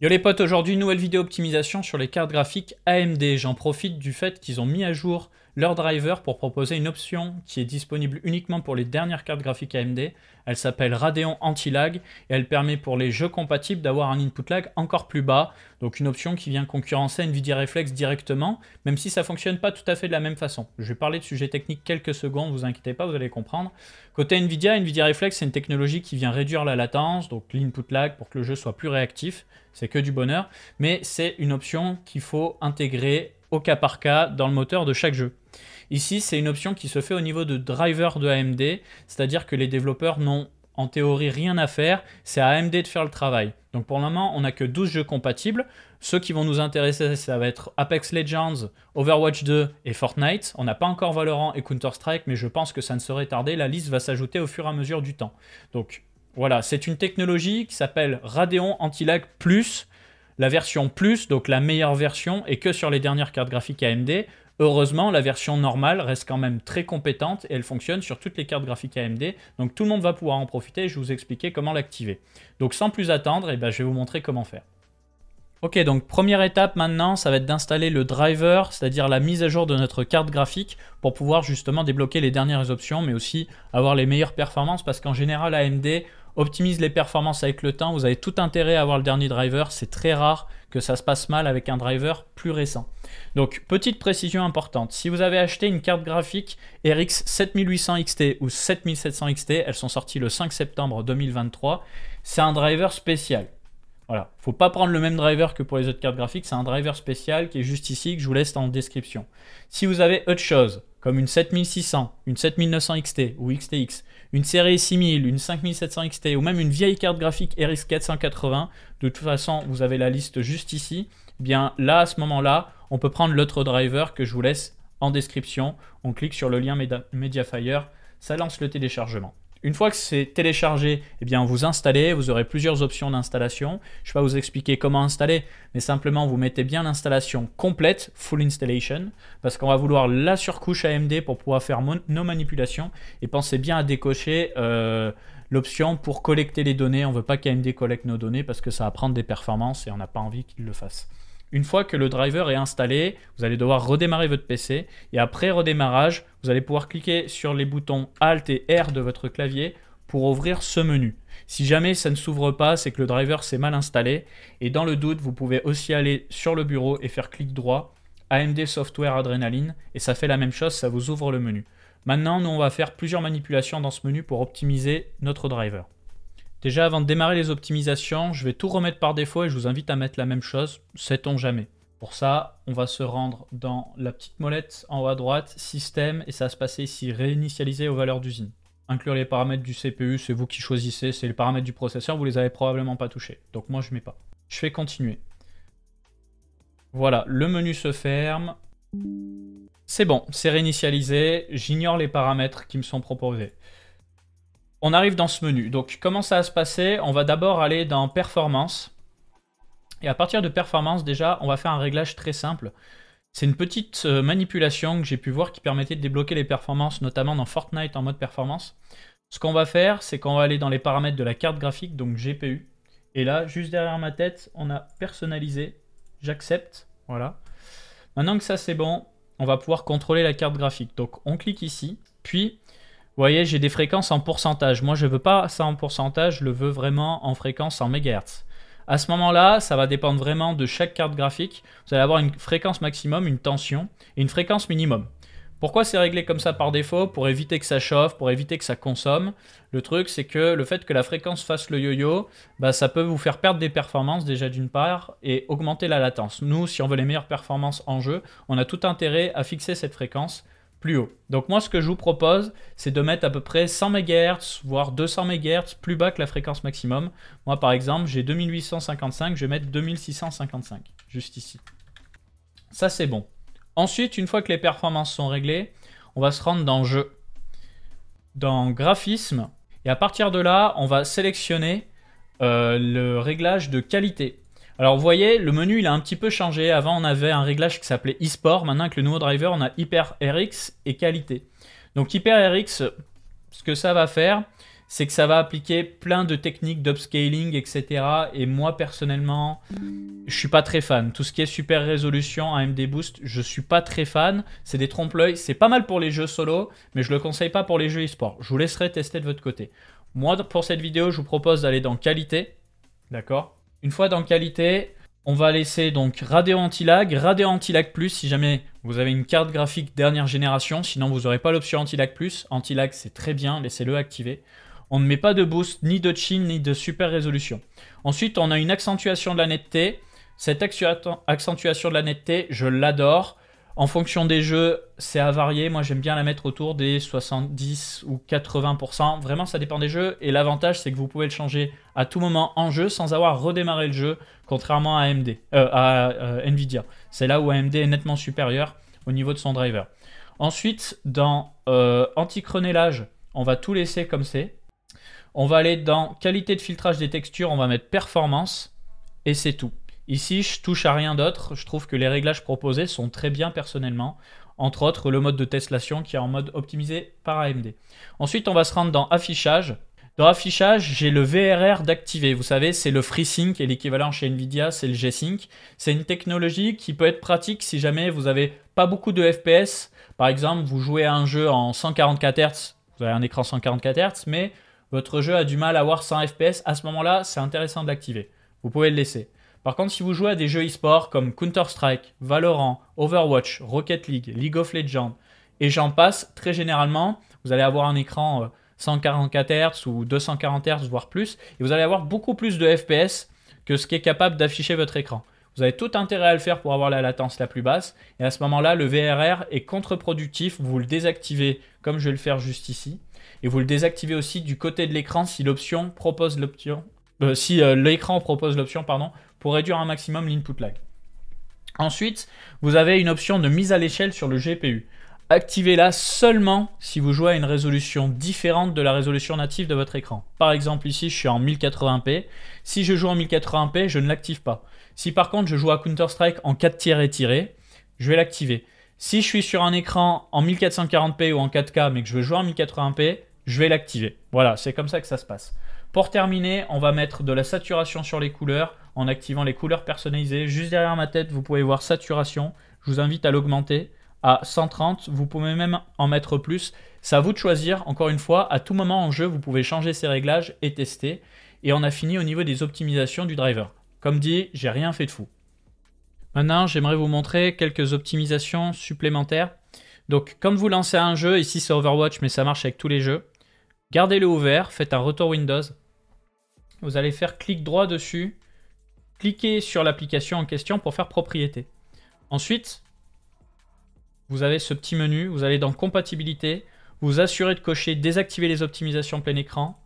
Yo les potes, aujourd'hui nouvelle vidéo optimisation sur les cartes graphiques AMD. J'en profite du fait qu'ils ont mis à jour leur driver pour proposer une option qui est disponible uniquement pour les dernières cartes graphiques AMD. Elle s'appelle Radeon Anti-Lag et elle permet pour les jeux compatibles d'avoir un input lag encore plus bas. Donc une option qui vient concurrencer Nvidia Reflex directement, même si ça fonctionne pas tout à fait de la même façon. Je vais parler de sujet technique quelques secondes, vous inquiétez pas, vous allez comprendre. Côté Nvidia, Nvidia Reflex c'est une technologie qui vient réduire la latence, donc l'input lag pour que le jeu soit plus réactif. C'est que du bonheur, mais c'est une option qu'il faut intégrer au cas par cas dans le moteur de chaque jeu. Ici, c'est une option qui se fait au niveau de driver de AMD, c'est-à-dire que les développeurs n'ont en théorie rien à faire, c'est à AMD de faire le travail. Donc pour le moment, on n'a que 12 jeux compatibles. Ceux qui vont nous intéresser, ça va être Apex Legends, Overwatch 2 et Fortnite. On n'a pas encore Valorant et Counter-Strike, mais je pense que ça ne serait tardé. La liste va s'ajouter au fur et à mesure du temps. Donc voilà, c'est une technologie qui s'appelle Radeon Anti-Lag Plus. La version Plus, donc la meilleure version, et que sur les dernières cartes graphiques AMD. Heureusement, la version normale reste quand même très compétente et elle fonctionne sur toutes les cartes graphiques AMD. Donc tout le monde va pouvoir en profiter et je vais vous expliquer comment l'activer. Donc sans plus attendre, eh ben, je vais vous montrer comment faire. Ok, donc première étape maintenant, ça va être d'installer le driver, c'est-à-dire la mise à jour de notre carte graphique pour pouvoir justement débloquer les dernières options, mais aussi avoir les meilleures performances parce qu'en général AMD, optimise les performances avec le temps. Vous avez tout intérêt à avoir le dernier driver. C'est très rare que ça se passe mal avec un driver plus récent. Donc, petite précision importante. Si vous avez acheté une carte graphique RX 7800 XT ou 7700 XT, elles sont sorties le 5 septembre 2023, c'est un driver spécial. Voilà, faut pas prendre le même driver que pour les autres cartes graphiques, c'est un driver spécial qui est juste ici, que je vous laisse en description. Si vous avez autre chose, comme une 7600, une 7900 XT ou XTX, une série 6000, une 5700 XT ou même une vieille carte graphique RX 480, de toute façon vous avez la liste juste ici, eh bien là à ce moment-là, on peut prendre l'autre driver que je vous laisse en description, on clique sur le lien Mediafire, ça lance le téléchargement. Une fois que c'est téléchargé, eh bien vous installez, vous aurez plusieurs options d'installation. Je ne vais pas vous expliquer comment installer, mais simplement vous mettez bien l'installation complète, full installation, parce qu'on va vouloir la surcouche AMD pour pouvoir faire nos manipulations. Et pensez bien à décocher euh, l'option pour collecter les données. On ne veut pas qu'AMD collecte nos données parce que ça va prendre des performances et on n'a pas envie qu'il le fasse. Une fois que le driver est installé, vous allez devoir redémarrer votre PC et après redémarrage, vous allez pouvoir cliquer sur les boutons Alt et R de votre clavier pour ouvrir ce menu. Si jamais ça ne s'ouvre pas, c'est que le driver s'est mal installé et dans le doute, vous pouvez aussi aller sur le bureau et faire clic droit AMD Software Adrenaline et ça fait la même chose, ça vous ouvre le menu. Maintenant, nous on va faire plusieurs manipulations dans ce menu pour optimiser notre driver. Déjà avant de démarrer les optimisations, je vais tout remettre par défaut et je vous invite à mettre la même chose, sait-on jamais. Pour ça, on va se rendre dans la petite molette en haut à droite, système, et ça va se passer ici, réinitialiser aux valeurs d'usine. Inclure les paramètres du CPU, c'est vous qui choisissez, c'est les paramètres du processeur, vous les avez probablement pas touchés. Donc moi je mets pas. Je fais continuer. Voilà, le menu se ferme. C'est bon, c'est réinitialisé, j'ignore les paramètres qui me sont proposés on arrive dans ce menu. Donc comment ça va se passer On va d'abord aller dans Performance. Et à partir de Performance, déjà, on va faire un réglage très simple. C'est une petite euh, manipulation que j'ai pu voir qui permettait de débloquer les performances, notamment dans Fortnite en mode performance. Ce qu'on va faire, c'est qu'on va aller dans les paramètres de la carte graphique, donc GPU. Et là, juste derrière ma tête, on a personnalisé. J'accepte. Voilà. Maintenant que ça c'est bon, on va pouvoir contrôler la carte graphique. Donc on clique ici, puis vous voyez, j'ai des fréquences en pourcentage. Moi, je ne veux pas ça en pourcentage, je le veux vraiment en fréquence en mégahertz. À ce moment-là, ça va dépendre vraiment de chaque carte graphique. Vous allez avoir une fréquence maximum, une tension et une fréquence minimum. Pourquoi c'est réglé comme ça par défaut Pour éviter que ça chauffe, pour éviter que ça consomme. Le truc, c'est que le fait que la fréquence fasse le yo-yo, bah, ça peut vous faire perdre des performances déjà d'une part et augmenter la latence. Nous, si on veut les meilleures performances en jeu, on a tout intérêt à fixer cette fréquence plus haut. Donc moi, ce que je vous propose, c'est de mettre à peu près 100 MHz, voire 200 MHz plus bas que la fréquence maximum. Moi, par exemple, j'ai 2855, je vais mettre 2655, juste ici. Ça, c'est bon. Ensuite, une fois que les performances sont réglées, on va se rendre dans Jeu, dans Graphisme, et à partir de là, on va sélectionner euh, le réglage de qualité. Alors vous voyez, le menu il a un petit peu changé. Avant on avait un réglage qui s'appelait eSport, maintenant avec le nouveau driver on a Hyper RX et qualité. Donc Hyper RX, ce que ça va faire, c'est que ça va appliquer plein de techniques d'upscaling, etc. Et moi personnellement, je suis pas très fan. Tout ce qui est super résolution, AMD Boost, je suis pas très fan. C'est des trompe-l'œil. C'est pas mal pour les jeux solo, mais je le conseille pas pour les jeux e-sport. Je vous laisserai tester de votre côté. Moi, pour cette vidéo, je vous propose d'aller dans qualité, d'accord une fois dans qualité, on va laisser donc Radio Antilag, Anti-Lag Plus si jamais vous avez une carte graphique dernière génération, sinon vous n'aurez pas l'option Anti-Lag+. Plus. lag c'est très bien, laissez-le activer. On ne met pas de boost, ni de chin, ni de super résolution. Ensuite, on a une accentuation de la netteté. Cette accentuation de la netteté, je l'adore. En fonction des jeux, c'est à varier. Moi, j'aime bien la mettre autour des 70 ou 80%. Vraiment, ça dépend des jeux. Et l'avantage, c'est que vous pouvez le changer à tout moment en jeu sans avoir redémarré le jeu, contrairement à, AMD, euh, à euh, Nvidia. C'est là où AMD est nettement supérieur au niveau de son driver. Ensuite, dans euh, anti on va tout laisser comme c'est. On va aller dans qualité de filtrage des textures, on va mettre performance. Et c'est tout. Ici, je touche à rien d'autre. Je trouve que les réglages proposés sont très bien personnellement. Entre autres, le mode de Testation qui est en mode optimisé par AMD. Ensuite, on va se rendre dans Affichage. Dans Affichage, j'ai le VRR d'activer. Vous savez, c'est le FreeSync et l'équivalent chez Nvidia, c'est le G-Sync. C'est une technologie qui peut être pratique si jamais vous n'avez pas beaucoup de FPS. Par exemple, vous jouez à un jeu en 144 Hz, vous avez un écran 144 Hz, mais votre jeu a du mal à avoir 100 FPS. À ce moment-là, c'est intéressant d'activer. Vous pouvez le laisser. Par contre, si vous jouez à des jeux e-sport comme Counter-Strike, Valorant, Overwatch, Rocket League, League of Legends, et j'en passe, très généralement, vous allez avoir un écran 144 euh, Hz ou 240 Hz, voire plus, et vous allez avoir beaucoup plus de FPS que ce qui est capable d'afficher votre écran. Vous avez tout intérêt à le faire pour avoir la latence la plus basse, et à ce moment-là, le VRR est contre-productif, vous le désactivez comme je vais le faire juste ici, et vous le désactivez aussi du côté de l'écran si l'option propose l'option. Euh, si euh, l'écran propose l'option pardon pour réduire un maximum l'input lag. Ensuite, vous avez une option de mise à l'échelle sur le GPU. Activez-la seulement si vous jouez à une résolution différente de la résolution native de votre écran. Par exemple, ici, je suis en 1080p. Si je joue en 1080p, je ne l'active pas. Si par contre, je joue à Counter-Strike en 4 tiers tirés, je vais l'activer. Si je suis sur un écran en 1440p ou en 4K, mais que je veux jouer en 1080p, je vais l'activer. Voilà, c'est comme ça que ça se passe. Pour terminer, on va mettre de la saturation sur les couleurs en activant les couleurs personnalisées. Juste derrière ma tête, vous pouvez voir saturation. Je vous invite à l'augmenter à 130. Vous pouvez même en mettre plus. C'est à vous de choisir. Encore une fois, à tout moment en jeu, vous pouvez changer ces réglages et tester. Et on a fini au niveau des optimisations du driver. Comme dit, j'ai rien fait de fou. Maintenant, j'aimerais vous montrer quelques optimisations supplémentaires. Donc, comme vous lancez un jeu, ici c'est Overwatch, mais ça marche avec tous les jeux. Gardez-le ouvert, faites un retour Windows. Vous allez faire clic droit dessus, cliquez sur l'application en question pour faire propriété. Ensuite, vous avez ce petit menu, vous allez dans compatibilité, vous assurez de cocher désactiver les optimisations plein écran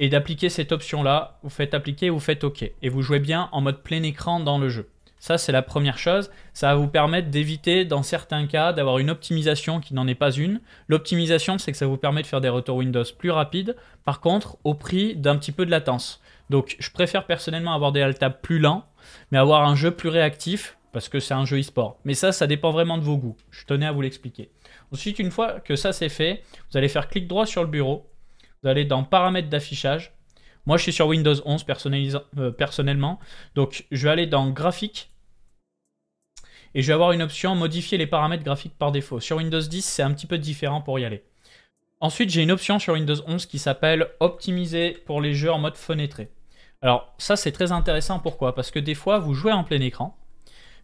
et d'appliquer cette option là, vous faites appliquer, vous faites OK et vous jouez bien en mode plein écran dans le jeu. Ça, c'est la première chose. Ça va vous permettre d'éviter, dans certains cas, d'avoir une optimisation qui n'en est pas une. L'optimisation, c'est que ça vous permet de faire des retours Windows plus rapides, par contre, au prix d'un petit peu de latence. Donc, je préfère personnellement avoir des altables plus lents, mais avoir un jeu plus réactif, parce que c'est un jeu e-sport. Mais ça, ça dépend vraiment de vos goûts. Je tenais à vous l'expliquer. Ensuite, une fois que ça c'est fait, vous allez faire clic droit sur le bureau, vous allez dans paramètres d'affichage, moi, je suis sur Windows 11 euh, personnellement. Donc, je vais aller dans Graphique. Et je vais avoir une option Modifier les paramètres graphiques par défaut. Sur Windows 10, c'est un petit peu différent pour y aller. Ensuite, j'ai une option sur Windows 11 qui s'appelle Optimiser pour les jeux en mode fenêtré. Alors, ça, c'est très intéressant. Pourquoi Parce que des fois, vous jouez en plein écran,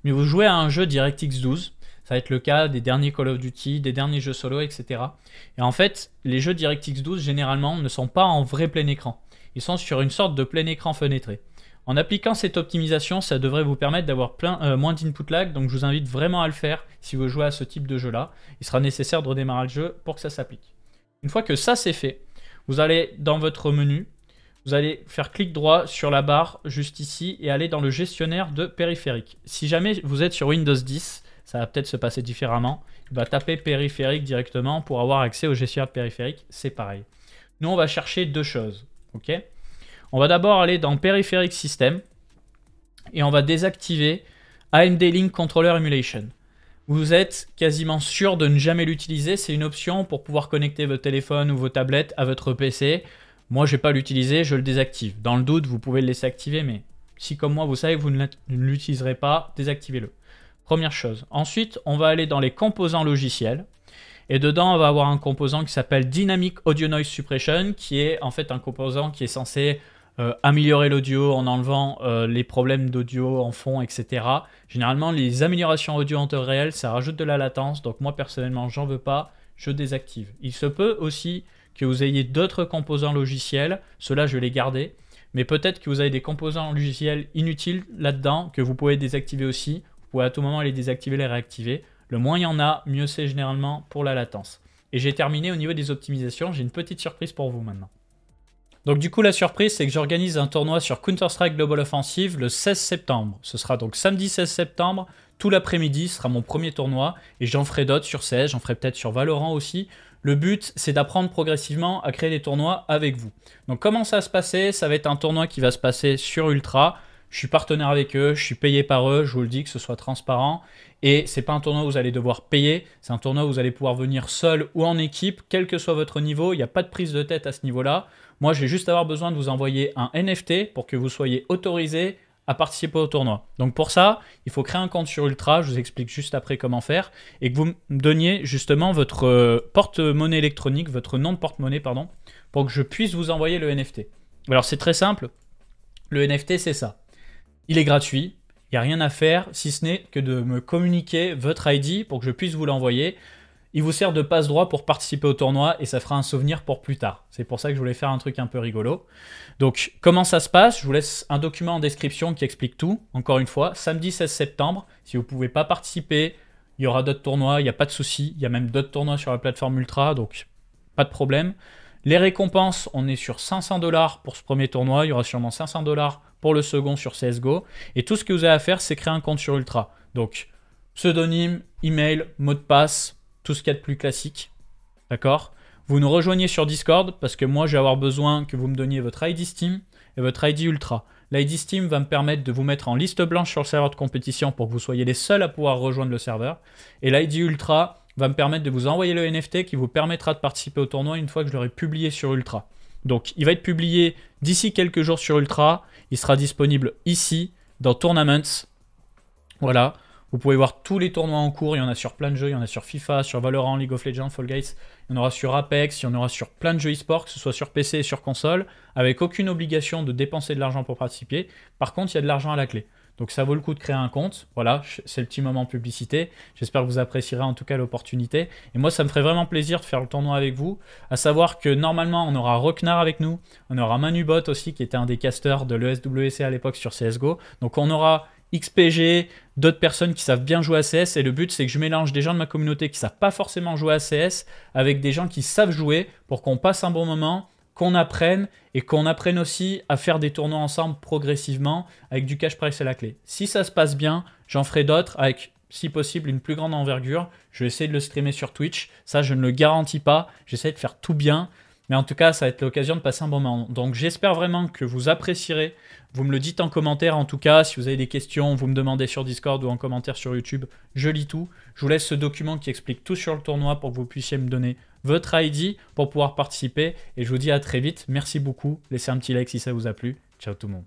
mais vous jouez à un jeu DirectX 12 ça va être le cas des derniers Call of Duty, des derniers jeux solo, etc. Et en fait, les jeux DirectX 12 généralement ne sont pas en vrai plein écran. Ils sont sur une sorte de plein écran fenêtré. En appliquant cette optimisation, ça devrait vous permettre d'avoir plein, euh, moins d'input lag, donc je vous invite vraiment à le faire si vous jouez à ce type de jeu-là. Il sera nécessaire de redémarrer le jeu pour que ça s'applique. Une fois que ça c'est fait, vous allez dans votre menu, vous allez faire clic droit sur la barre juste ici et aller dans le gestionnaire de périphériques. Si jamais vous êtes sur Windows 10, ça va peut-être se passer différemment. Il va taper périphérique directement pour avoir accès au gestionnaire de périphériques, c'est pareil. Nous on va chercher deux choses. On va d'abord aller dans Périphérique System et on va désactiver AMD Link Controller Emulation. Vous êtes quasiment sûr de ne jamais l'utiliser. C'est une option pour pouvoir connecter votre téléphone ou vos tablettes à votre PC. Moi, je ne vais pas l'utiliser, je le désactive. Dans le doute, vous pouvez le laisser activer, mais si comme moi, vous savez que vous ne l'utiliserez pas, désactivez-le. Première chose. Ensuite, on va aller dans les composants logiciels. Et dedans, on va avoir un composant qui s'appelle Dynamic Audio Noise Suppression, qui est en fait un composant qui est censé euh, améliorer l'audio en enlevant euh, les problèmes d'audio en fond, etc. Généralement, les améliorations audio en temps réel, ça rajoute de la latence. Donc moi, personnellement, j'en veux pas. Je désactive. Il se peut aussi que vous ayez d'autres composants logiciels. Cela, je vais les garder. Mais peut-être que vous avez des composants logiciels inutiles là-dedans que vous pouvez désactiver aussi. Vous pouvez à tout moment les désactiver, les réactiver. Le moins il y en a, mieux c'est généralement pour la latence. Et j'ai terminé au niveau des optimisations, j'ai une petite surprise pour vous maintenant. Donc du coup la surprise c'est que j'organise un tournoi sur Counter-Strike Global Offensive le 16 septembre. Ce sera donc samedi 16 septembre, tout l'après-midi ce sera mon premier tournoi et j'en ferai d'autres sur 16, j'en ferai peut-être sur Valorant aussi. Le but c'est d'apprendre progressivement à créer des tournois avec vous. Donc comment ça va se passer Ça va être un tournoi qui va se passer sur Ultra. Je suis partenaire avec eux, je suis payé par eux, je vous le dis, que ce soit transparent. Et ce n'est pas un tournoi où vous allez devoir payer, c'est un tournoi où vous allez pouvoir venir seul ou en équipe, quel que soit votre niveau. Il n'y a pas de prise de tête à ce niveau-là. Moi, je vais juste avoir besoin de vous envoyer un NFT pour que vous soyez autorisé à participer au tournoi. Donc pour ça, il faut créer un compte sur Ultra, je vous explique juste après comment faire, et que vous me donniez justement votre euh, porte-monnaie électronique, votre nom de porte-monnaie, pardon, pour que je puisse vous envoyer le NFT. Alors c'est très simple, le NFT c'est ça. Il est gratuit. Il n'y a rien à faire si ce n'est que de me communiquer votre ID pour que je puisse vous l'envoyer. Il vous sert de passe-droit pour participer au tournoi et ça fera un souvenir pour plus tard. C'est pour ça que je voulais faire un truc un peu rigolo. Donc, comment ça se passe Je vous laisse un document en description qui explique tout. Encore une fois, samedi 16 septembre, si vous ne pouvez pas participer, il y aura d'autres tournois, il n'y a pas de souci. Il y a même d'autres tournois sur la plateforme Ultra, donc pas de problème. Les récompenses, on est sur 500 dollars pour ce premier tournoi. Il y aura sûrement 500 dollars pour le second sur CSGO. Et tout ce que vous avez à faire, c'est créer un compte sur Ultra. Donc, pseudonyme, email, mot de passe, tout ce qu'il y a de plus classique. D'accord Vous nous rejoignez sur Discord parce que moi, je vais avoir besoin que vous me donniez votre ID Steam et votre ID Ultra. L'ID Steam va me permettre de vous mettre en liste blanche sur le serveur de compétition pour que vous soyez les seuls à pouvoir rejoindre le serveur. Et l'ID Ultra va me permettre de vous envoyer le NFT qui vous permettra de participer au tournoi une fois que je l'aurai publié sur Ultra. Donc il va être publié d'ici quelques jours sur Ultra. Il sera disponible ici, dans Tournaments. Voilà. Vous pouvez voir tous les tournois en cours. Il y en a sur plein de jeux. Il y en a sur FIFA, sur Valorant, League of Legends, Fall Guys. Il y en aura sur Apex. Il y en aura sur plein de jeux e que ce soit sur PC et sur console, avec aucune obligation de dépenser de l'argent pour participer. Par contre, il y a de l'argent à la clé. Donc ça vaut le coup de créer un compte. Voilà, c'est le petit moment publicité. J'espère que vous apprécierez en tout cas l'opportunité. Et moi, ça me ferait vraiment plaisir de faire le tournoi avec vous. À savoir que normalement, on aura Rocknar avec nous. On aura Manubot aussi, qui était un des casters de l'ESWC à l'époque sur CSGO. Donc on aura XPG, d'autres personnes qui savent bien jouer à CS. Et le but, c'est que je mélange des gens de ma communauté qui ne savent pas forcément jouer à CS avec des gens qui savent jouer pour qu'on passe un bon moment qu'on apprenne et qu'on apprenne aussi à faire des tournois ensemble progressivement avec du cash price à la clé. Si ça se passe bien, j'en ferai d'autres avec si possible une plus grande envergure. Je vais essayer de le streamer sur Twitch. Ça, je ne le garantis pas. J'essaie de faire tout bien. Mais en tout cas, ça va être l'occasion de passer un bon moment. Donc j'espère vraiment que vous apprécierez. Vous me le dites en commentaire en tout cas. Si vous avez des questions, vous me demandez sur Discord ou en commentaire sur YouTube. Je lis tout. Je vous laisse ce document qui explique tout sur le tournoi pour que vous puissiez me donner votre ID pour pouvoir participer. Et je vous dis à très vite. Merci beaucoup. Laissez un petit like si ça vous a plu. Ciao tout le monde.